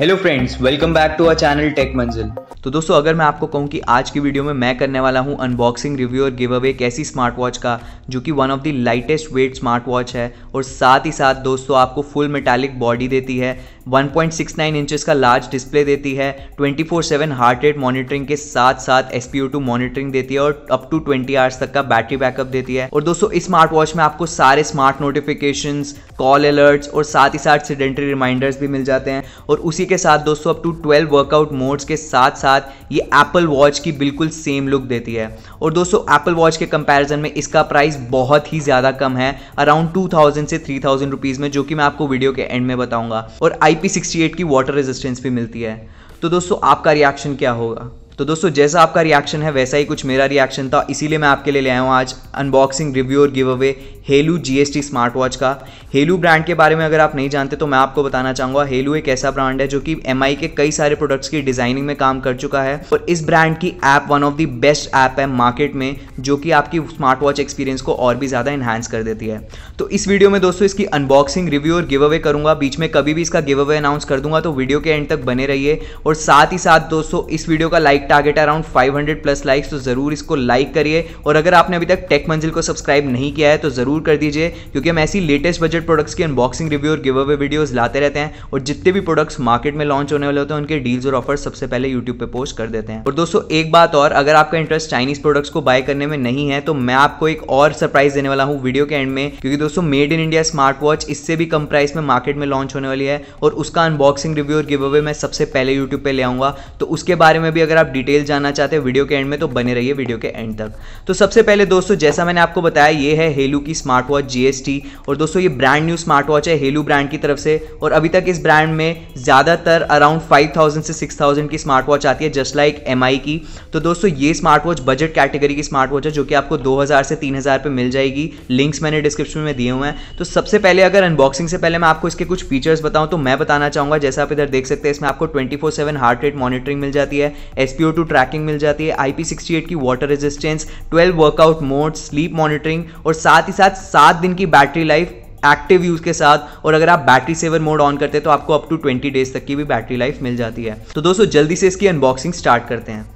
hello friends welcome back to our channel tech Manzil तो दोस्तों अगर मैं आपको कहूँ कि आज की वीडियो में मैं करने वाला हूं अनबॉक्सिंग रिव्यू और गिव अवे एक ऐसी स्मार्ट वॉच का जो कि one of the lightest weight smart watch है और साथ ही साथ दोस्तों आपको फुल मेटालिक बॉडी देती है 1.69 इंचेस का लार्ज डिस्प्ले देती है 24/7 हार्ट रेट मॉनिटरिंग के साथ साथ एस मॉनिटरिंग देती है और अप टू 20 आवर्स तक का बैटरी बैकअप देती है और दोस्तों इस स्मार्ट वॉच में आपको सारे स्मार्ट नोटिफिकेशन कॉल अलर्ट्स और साथ ही साथ सीडेंट्री रिमाइंडर्स भी मिल जाते हैं और उसी के साथ दोस्तों अप टू 12 वर्कआउट मोड्स के साथ साथ ये एप्पल वॉच की बिल्कुल सेम लुक देती है और दोस्तों एप्पल वॉच के कंपैरिजन में इसका प्राइस बहुत ही ज़्यादा कम है अराउंड 2000 से 3000 रुपीस में जो कि मैं आपको वीडियो के एंड में बताऊंगा और आई एट की वाटर रेजिस्टेंस भी मिलती है तो दोस्तों आपका रिएक्शन क्या होगा तो दोस्तों जैसा आपका रिएक्शन है वैसा ही कुछ मेरा रिएक्शन था इसीलिए मैं आपके लिए ले आया हूँ आज अनबॉक्सिंग रिव्यू और give giveaway Haylou GST smart watch का हेलू ब्रांड के बारे में अगर आप नहीं जानते तो मैं आपको बताना चाहूंगा हेलू एक ऐसा ब्रांड है जो कि एम के कई सारे प्रोडक्ट्स की डिजाइनिंग में काम कर चुका है और इस ब्रांड की app one of the best app है मार्केट में जो कि आपकी स्मार्ट वॉच एक्सपीरियंस को और भी ज़्यादा इन्हांस कर देती है तो इस वीडियो में दोस्तों इसकी अनबॉक्सिंग रिव्यू और गिव अवे करूंगा बीच में कभी भी इसका गिव अवे अनाउंस कर दूंगा तो वीडियो के एंड तक बने रहिए और साथ ही साथ दोस्तों इस वीडियो का like target around 500 plus likes तो ज़रूर इसको लाइक करिए और अगर आपने अभी तक टेक मंजिल को सब्सक्राइब नहीं किया है तो ज़रूर कर दीजिए क्योंकि हम ऐसी लेटेस्ट बजट प्रोडक्ट्स की अनबॉक्सिंग रिव्यू और गिव अवे वीडियोज़ लाते रहते हैं और जितने भी प्रोडक्ट्स मार्केट में लॉन्च होने वाले होते हैं उनके डील्स और ऑफर सबसे पहले यूट्यूब पर पोस्ट कर देते हैं और दोस्तों एक बात और अगर आपका इंटरेस्ट चाइनीज़ प्रोडक्ट्स को बाय करने में नहीं है तो मैं आपको एक और सरप्राइज देने वाला हूँ वीडियो के एंड में क्योंकि दोस्तों made in India smart watch इससे भी कम प्राइस में मार्केट में लॉन्च होने वाली है और उसका अनबॉक्सिंग रिव्यू और गिव अवे मैं सबसे पहले यूट्यूब पर ले आऊंगा तो उसके बारे में भी अगर आप डिटेल जानना चाहते हैं वीडियो के एंड में तो बने रहिए वीडियो के एंड तक तो सबसे पहले दोस्तों जैसा मैंने आपको बताया ये है हेलू की स्मार्ट वॉच जीएसटी और दोस्तों ये ब्रांड न्यू स्मार्ट वॉच है हेलू ब्रांड की तरफ से और अभी तक इस ब्रांड में ज़्यादातर अराउंड फाइव से सिक्स की स्मार्ट वॉच आती है जस्ट लाइक एम की तो दोस्तों ये स्मार्ट वॉच बजट कैटेगरी की स्मार्ट वॉच है जो कि आपको दो से तीन हजार मिल जाएगी लिंक्स मैंने डिस्क्रिप्शन में दिए हुए हैं तो सबसे पहले अगर अनबॉक्सिंग से पहले मैं आपको इसके कुछ फीचर्स बताऊं तो मैं बताना चाहूंगा जैसा आप इधर देख सकते हैं इसमें आपको 24/7 हार्ट रेट मॉनिटरिंग मिल जाती है एस SPO2 ट्रैकिंग मिल जाती है IP68 की water resistance 12 workout mode sleep monitoring और साथ ही साथ सात दिन की बैटरी लाइफ एक्टिव यूज़ के साथ और अगर आप बैटरी सेवर मोड ऑन करते हैं तो आपको अप टू 20 डेज तक की भी बैटरी लाइफ मिल जाती है तो दोस्तों जल्दी से इसकी अनबॉक्सिंग स्टार्ट करते हैं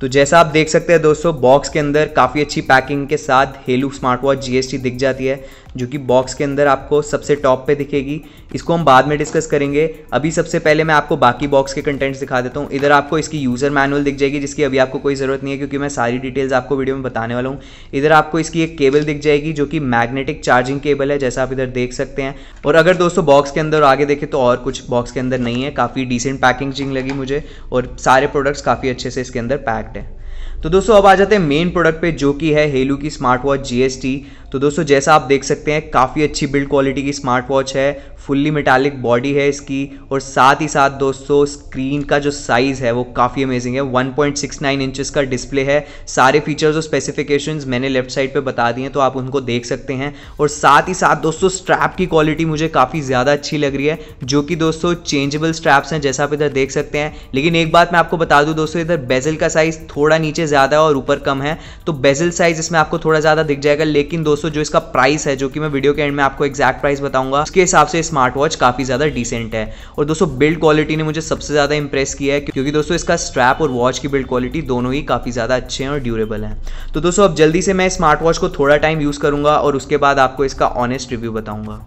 तो जैसा आप देख सकते हैं दोस्तों बॉक्स के अंदर काफ़ी अच्छी पैकिंग के साथ हेलू स्मार्ट वॉच जी दिख जाती है जो कि बॉक्स के अंदर आपको सबसे टॉप पे दिखेगी इसको हम बाद में डिस्कस करेंगे अभी सबसे पहले मैं आपको बाकी बॉक्स के कंटेंट्स दिखा देता हूँ इधर आपको इसकी यूज़र मैनुअल दिख जाएगी जिसकी अभी आपको कोई ज़रूरत नहीं है क्योंकि मैं सारी डिटेल्स आपको वीडियो में बताने वाला हूँ इधर आपको इसकी एक केबल दिख जाएगी जो कि मैग्नेटिक चार्जिंग केबल है जैसा आप इधर देख सकते हैं और अगर दोस्तों बॉक्स के अंदर आगे देखें तो और कुछ बॉक्स के अंदर नहीं है काफ़ी डिसेंट पैकेजिंग लगी मुझे और सारे प्रोडक्ट्स काफ़ी अच्छे से इसके अंदर पैक्ड है तो दोस्तों अब आ जाते हैं मेन प्रोडक्ट पे जो कि है हेलू की स्मार्ट वॉच जी तो दोस्तों जैसा आप देख सकते हैं काफ़ी अच्छी बिल्ड क्वालिटी की स्मार्ट वॉच है फुल्ली मेटालिक बॉडी है इसकी और साथ ही साथ दोस्तों स्क्रीन का जो साइज़ है वो काफ़ी अमेजिंग है 1.69 पॉइंट का डिस्प्ले है सारे फीचर्स और स्पेसिफिकेशंस मैंने लेफ्ट साइड पे बता दिए हैं तो आप उनको देख सकते हैं और साथ ही साथ दोस्तों स्ट्रैप की क्वालिटी मुझे काफ़ी ज़्यादा अच्छी लग रही है जो कि दोस्तों चेंजेबल स्ट्रैप्स हैं जैसा आप इधर देख सकते हैं लेकिन एक बात मैं आपको बता दूँ दोस्तों इधर बेजल का साइज़ थोड़ा नीचे ज़्यादा है और ऊपर कम है तो बेजल साइज़ इसमें आपको थोड़ा ज़्यादा दिख जाएगा लेकिन दोस्तों दोस्तों जो इसका प्राइस है जो कि मैं वीडियो के एंड में आपको एक्जैक्ट प्राइस बताऊंगा उसके हिसाब से स्मार्ट वॉच काफ़ी ज़्यादा डिसेंट है और दोस्तों बिल्ड क्वालिटी ने मुझे सबसे ज़्यादा इंप्रेस किया है क्योंकि दोस्तों इसका स्ट्रैप और वॉच की बिल्ड क्वालिटी दोनों ही काफ़ी ज़्यादा अच्छे हैं और ड्यूरेबल हैं तो दोस्तों अब जल्दी से मैं स्मार्ट वॉच को थोड़ा टाइम यूज़ करूंगा और उसके बाद आपको इसका ऑनेस्ट रिव्यू बताऊंगा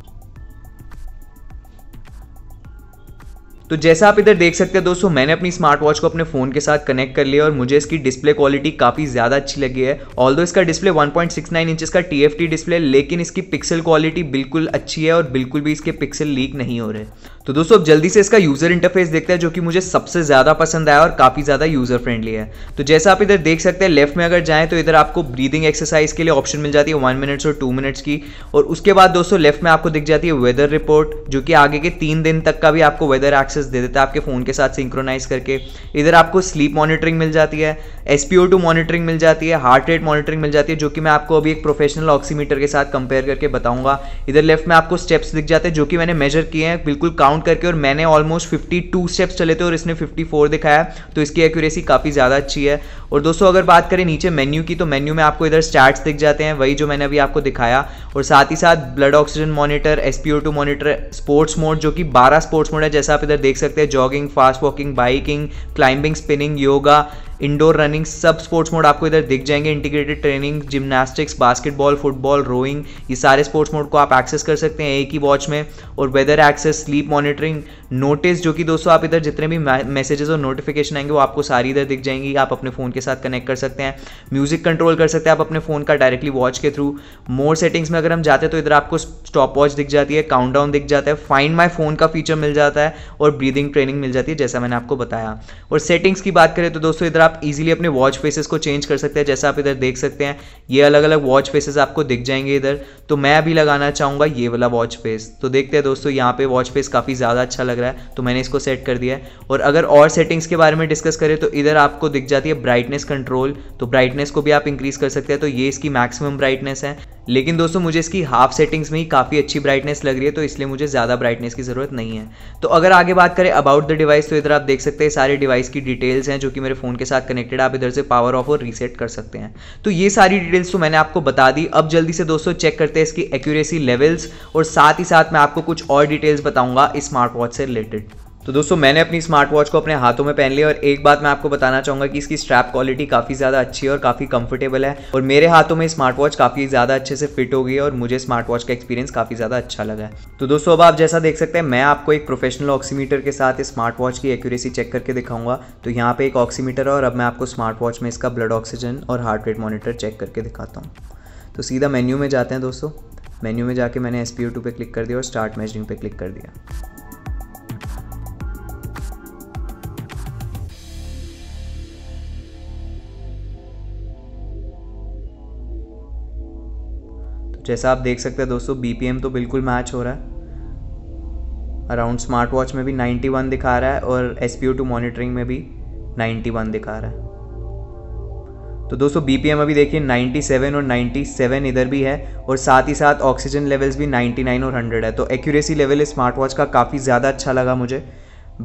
तो जैसा आप इधर देख सकते हैं दोस्तों मैंने अपनी स्मार्ट वॉच को अपने फ़ोन के साथ कनेक्ट कर लिया और मुझे इसकी डिस्प्ले क्वालिटी काफ़ी ज़्यादा अच्छी लगी है ऑल इसका डिस्प्ले 1.69 पॉइंट का टी डिस्प्ले लेकिन इसकी पिक्सल क्वालिटी बिल्कुल अच्छी है और बिल्कुल भी इसके पिक्सल लीक नहीं हो रहे तो दोस्तों अब जल्दी से इसका यूज़र इंटरफेस देखते हैं जो कि मुझे सबसे ज़्यादा पसंद आया और काफ़ी ज़्यादा यूज़र फ्रेंडली है तो जैसा आप इधर देख सकते हैं लेफ्ट में अगर जाएं तो इधर आपको ब्रीदिंग एक्सरसाइज के लिए ऑप्शन मिल जाती है वन मिनट्स और टू मिनट्स की और उसके बाद दोस्तों लेफ्ट में आपको दिख जाती है वेदर रिपोर्ट जो कि आगे के तीन दिन तक का भी आपको वेदर एक्सेस दे देता है आपके फ़ोन के साथ सिंक्रोनाइज करके इधर आपको स्लीप मॉनिटरिंग मिल जाती है एस मॉनिटरिंग मिल जाती है हार्ट रेट मॉनिटरिंग मिल जाती है जो कि मैं आपको अभी एक प्रोफेशनल ऑक्सीमीटर के साथ कंपेयर करके बताऊंगा इधर लेफ्ट में आपको स्टेप्स दिख जाते हैं जो कि मैंने मेजर किए हैं बिल्कुल काउंट काउंट करके और मैंने ऑलमोस्ट फिफ्टी टू स्टेप्स चले थे और इसने फोर दिखाया तो इसकी एक्यूरेसी काफ़ी ज़्यादा अच्छी है और दोस्तों अगर बात करें नीचे मेन्यू की तो मेन्यू में आपको इधर स्टार्ट दिख जाते हैं वही जो मैंने अभी आपको दिखाया और साथ ही साथ blood oxygen monitor S two monitor sports mode जो कि बारह स्पोर्ट्स मोड है जैसा आप इधर देख सकते हैं jogging fast walking biking climbing spinning yoga indoor running सब स्पोर्ट्स मोड आपको इधर दिख जाएंगे integrated training gymnastics basketball football rowing ये सारे स्पोर्ट्स मोड को आप एक्सेस कर सकते हैं एक ही वॉच में और weather access sleep monitoring notice जो कि दोस्तों आप इधर जितने भी मैसेजेस और नोटिफिकेशन आएंगे वो आपको सारी इधर दिख जाएंगी आप अपने फ़ोन के साथ कनेक्ट कर सकते हैं म्यूज़िक कंट्रोल कर सकते हैं आप अपने फ़ोन का डायरेक्टली वॉच के थ्रू मोर सेटिंग्स में अगर हम जाते हैं तो इधर आपको स्टॉप वॉच दिख जाती है काउंट दिख जाता है फाइंड माई फ़ोन का फीचर मिल जाता है और ब्रीदिंग ट्रेनिंग मिल जाती है जैसा मैंने आपको बताया और सेटिंग्स की बात करें तो दोस्तों इधर आप आप इजीली अपने वॉच फेसेस को चेंज कर सकते हैं जैसा आप इधर देख सकते हैं ये अलग अलग वॉच फेसेस आपको दिख जाएंगे इधर तो मैं अभी लगाना चाहूँगा ये वाला वॉच फेस तो देखते हैं दोस्तों यहाँ पे वॉच फेस काफ़ी ज़्यादा अच्छा लग रहा है तो मैंने इसको सेट कर दिया है और अगर और सेटिंग्स के बारे में डिस्कस करें तो इधर आपको दिख जाती है ब्राइटनेस कंट्रोल तो ब्राइटनेस को भी आप इंक्रीज़ कर सकते हैं तो ये इसकी मैक्सिमम ब्राइटनेस है लेकिन दोस्तों मुझे इसकी हाफ सेटिंग्स में ही काफ़ी अच्छी ब्राइटनेस लग रही है तो इसलिए मुझे ज़्यादा ब्राइटनेस की ज़रूरत नहीं है तो अगर आगे बात करें अबाउट द डिवाइस तो इधर आप देख सकते हैं सारे डिवाइस की डिटेल्स हैं जो कि मेरे फ़ोन के साथ कनेक्टेड आप इधर से पावर ऑफ और रीसेट कर सकते हैं तो ये सारी डिटेल्स तो मैंने आपको बता दी अब जल्दी से दोस्तों चेक करते हैं इसकी एक्यूरेसी लेवल्स और साथ ही साथ मैं आपको कुछ और डिटेल्स बताऊँगा स्मार्ट वॉच से रिलेटेड तो दोस्तों मैंने अपनी स्मार्ट वॉच को अपने हाथों में पहन लिया और एक बात मैं आपको बताना चाहूँगा कि इसकी स्ट्रैप क्वालिटी काफ़ी ज़्यादा अच्छी है और काफ़ी कंफर्टेबल है और मेरे हाथों में स्मार्ट वॉच काफ़ी ज़्यादा अच्छे से फिट हो गई है और मुझे स्मार्ट वॉच का एक्सपीरियंस काफ़ी ज़्यादा अच्छा लगा है तो दोस्तों अब आप जैसा देख सकते हैं मैं आपको एक प्रोफेशनल ऑक्सीमीटर के साथ स्मार्ट वॉच की एक्यूरेसी चेक करके दिखाऊंगा तो यहाँ पर एक ऑक्सीमीटर है और अब मैं आपको स्मार्ट वॉच में इसका ब्लड ऑक्सीजन और हार्ट रेट मॉनिटर चेक करके दिखाता हूँ तो सीधा मेन्यू में जाते हैं दोस्तों मेन्यू में जाके मैंने एस पी पे क्लिक कर दिया और स्टार्ट मेजरिंग पे क्लिक कर दिया जैसा आप देख सकते हैं दोस्तों बीपीएम तो बिल्कुल मैच हो रहा है अराउंड स्मार्ट वॉच में भी 91 दिखा रहा है और एस पी टू मॉनिटरिंग में भी 91 दिखा रहा है तो दोस्तों बीपीएम अभी देखिए 97 और 97 इधर भी है और साथ ही साथ ऑक्सीजन लेवल्स भी 99 और 100 है तो एक्यूरेसी लेवल इस स्मार्ट वॉच का काफ़ी ज़्यादा अच्छा लगा मुझे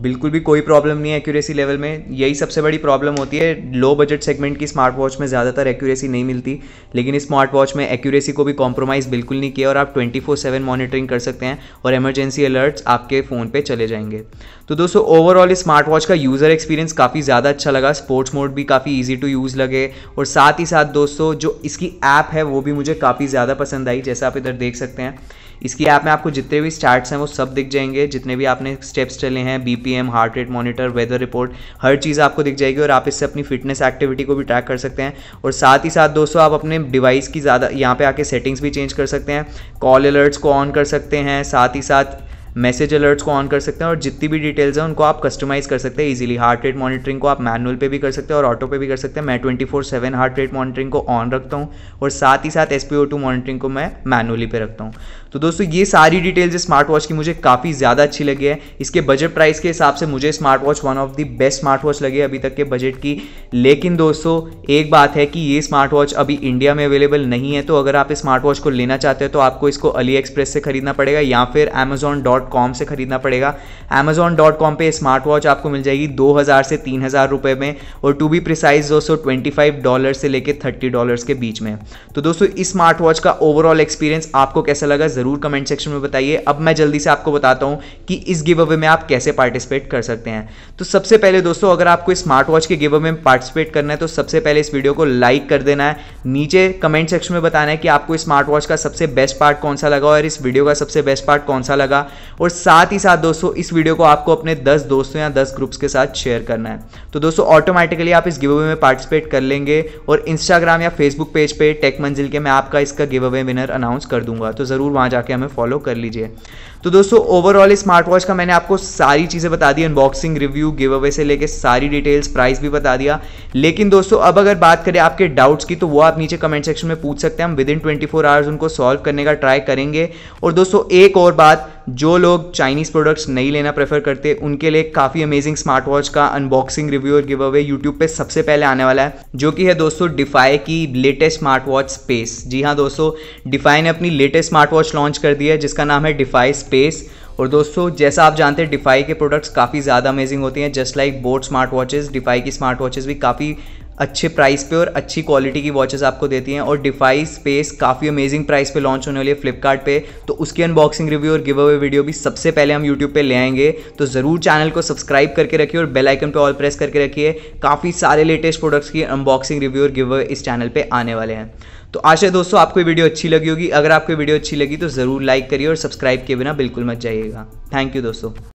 बिल्कुल भी कोई प्रॉब्लम नहीं है एक्यूरेसी लेवल में यही सबसे बड़ी प्रॉब्लम होती है लो बजट सेगमेंट की स्मार्ट वॉच में ज़्यादातर एक्यूरेसी नहीं मिलती लेकिन इस स्मार्ट वॉच में एक्यूरेसी को भी कॉम्प्रोमाइज़ बिल्कुल नहीं किया और आप 24/7 मॉनिटरिंग कर सकते हैं और इमरजेंसी अलर्ट्स आपके फ़ोन पर चले जाएंगे तो दोस्तों ओवरऑल इस स्मार्ट वॉच का यूज़र एक्सपीरियंस काफ़ी ज़्यादा अच्छा लगा स्पोर्ट्स मोड भी काफ़ी ईजी टू यूज़ लगे और साथ ही साथ दोस्तों जो इसकी ऐप है वो भी मुझे काफ़ी ज़्यादा पसंद आई जैसा आप इधर देख सकते हैं इसकी ऐप आप में आपको जितने भी स्टार्ट्स हैं वो सब दिख जाएंगे जितने भी आपने स्टेप्स चले हैं BPM heart rate monitor weather report हर चीज़ आपको दिख जाएगी और आप इससे अपनी फिटनेस एक्टिविटी को भी ट्रैक कर सकते हैं और साथ ही साथ दोस्तों आप अपने डिवाइस की ज़्यादा यहाँ पे आके सेटिंग्स भी चेंज कर सकते हैं कॉल अलर्ट्स को ऑन कर सकते हैं साथ ही साथ मैसेज अलर्ट्स को ऑन कर सकते हैं और जितनी भी डिटेल्स हैं उनको आप कस्टमाइज़ कर सकते हैं इजीली हार्ट रेट मॉनिटरिंग को आप मैनुअल पे भी कर सकते हैं और ऑटो पे भी कर सकते हैं मैं twenty four seven heart rate monitoring को ऑन रखता हूँ और साथ ही साथ S P O two monitoring को मैं मैनुअली पे रखता हूँ तो दोस्तों ये सारी डिटेल्स स्मार्ट वॉच की मुझे काफ़ी ज़्यादा अच्छी लगी है इसके बजट प्राइस के हिसाब से मुझे smart watch one of the best smart watch लगी अभी तक के बजट की लेकिन दोस्तों एक बात है कि ये स्मार्ट वॉच अभी इंडिया में अवेलेबल नहीं है तो अगर आप स्मार्ट वॉच को लेना चाहते हो तो आपको इसको अली एक्सप्रेस से खरीदना पड़ेगा या फिर अमेजोन डॉट कॉम से खरीदना पड़ेगा अमेजोन डॉट कॉम पर स्मार्ट वॉच आपको मिल जाएगी दो हज़ार से तीन हज़ार रुपये में और टू बी प्रिसाइज दोस्तों ट्वेंटी फाइव डॉलर से लेकर थर्टी डॉलर के बीच में तो दोस्तों इस स्मार्ट वॉच का ओवरऑल एक्सपीरियंस आपको कैसा लगा जरूर ज़रूर कमेंट सेक्शन में बताइए अब मैं जल्दी से आपको बताता हूँ कि इस गिव अवे में आप कैसे पार्टिसिपेट कर सकते हैं तो सबसे पहले दोस्तों अगर आपको स्मार्ट वॉच के गिव अवे में पार्टिसिपेट करना है तो सबसे पहले इस वीडियो को लाइक कर देना है नीचे कमेंट सेक्शन में बताना है कि आपको स्मार्ट वॉच का सबसे बेस्ट पार्ट कौन सा लगा और इस वीडियो का सबसे बेस्ट पार्ट कौन सा लगा और साथ ही साथ दोस्तों इस वीडियो को आपको अपने दस दोस्तों या दस ग्रुप्स के साथ शेयर करना है तो दोस्तों ऑटोमेटिकली आप इस गिव अवे में पार्टिसिपेट कर लेंगे और इंस्टाग्राम या फेसबुक पेज पे टेक मंजिल के मैं आपका इसका गिव अवे विनर अनाउंस कर दूंगा तो ज़रूर वहां वहाँ जाके हमें फॉलो कर लीजिए तो दोस्तों ओवरऑल स्मार्ट वॉच का मैंने आपको सारी चीज़ें बता दी अनबॉक्सिंग रिव्यू गिव अवे से लेके सारी डिटेल्स प्राइस भी बता दिया लेकिन दोस्तों अब अगर बात करें आपके डाउट्स की तो वो आप नीचे कमेंट सेक्शन में पूछ सकते हैं हम विद इन ट्वेंटी आवर्स उनको सॉल्व करने का ट्राई करेंगे और दोस्तों एक और बात जो लोग चाइनीज़ प्रोडक्ट्स नहीं लेना प्रेफर करते उनके लिए काफ़ी अमेजिंग स्मार्ट वॉच का अनबॉक्सिंग रिव्यू और गिव अवे यूट्यूब पे सबसे पहले आने वाला है जो कि है दोस्तों डिफाई की लेटेस्ट स्मार्ट वॉच स्पेस जी हाँ दोस्तों डिफाई ने अपनी लेटेस्ट स्मार्ट वॉच लॉन्च कर दी है जिसका नाम है डिफाई स्पेस और दोस्तों जैसा आप जानते हैं डिफाई के प्रोडक्ट्स काफ़ी ज़्यादा अमेजिंग होते हैं just like boAt smart watches Defy की स्मार्ट वॉचेज़ भी काफ़ी अच्छे प्राइस पे और अच्छी क्वालिटी की वॉचेस आपको देती हैं और डिफाई स्पेस काफ़ी अमेजिंग प्राइस पे लॉन्च होने वाली है फ्लिपकार्ट पे तो उसकी अनबॉक्सिंग रिव्यू और गिव अवे वीडियो भी सबसे पहले हम यूट्यूब पे ले आएंगे तो ज़रूर चैनल को सब्सक्राइब करके रखिए और बेल आइकन पे ऑल प्रेस करके रखिए काफ़ी सारे लेटेस्ट प्रोडक्ट्स की अनबॉक्सिंग रिव्यू और गिव अवे इस चैनल पर आने वाले हैं तो आशा है दोस्तों आपको वीडियो अच्छी लगी होगी अगर आपको वीडियो अच्छी लगी तो ज़रूर लाइक करिए और सब्सक्राइब किए बिना बिल्कुल मत जाइएगा थैंक यू दोस्तों